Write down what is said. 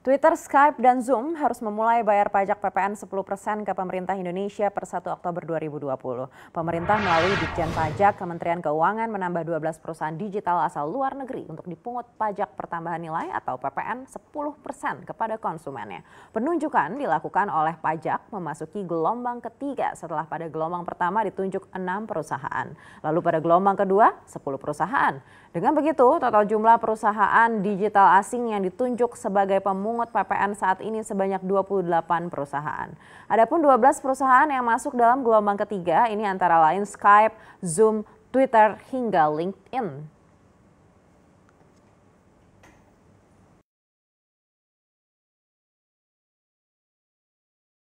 Twitter, Skype, dan Zoom harus memulai bayar pajak PPN 10% ke pemerintah Indonesia per 1 Oktober 2020. Pemerintah melalui Ditjen Pajak Kementerian Keuangan menambah 12 perusahaan digital asal luar negeri untuk dipungut pajak pertambahan nilai atau PPN 10% kepada konsumennya. Penunjukan dilakukan oleh pajak memasuki gelombang ketiga setelah pada gelombang pertama ditunjuk 6 perusahaan. Lalu pada gelombang kedua 10 perusahaan. Dengan begitu total jumlah perusahaan digital asing yang ditunjuk sebagai pemungut memungut PPN saat ini sebanyak 28 perusahaan. Adapun 12 perusahaan yang masuk dalam gelombang ketiga ini antara lain Skype, Zoom, Twitter hingga LinkedIn.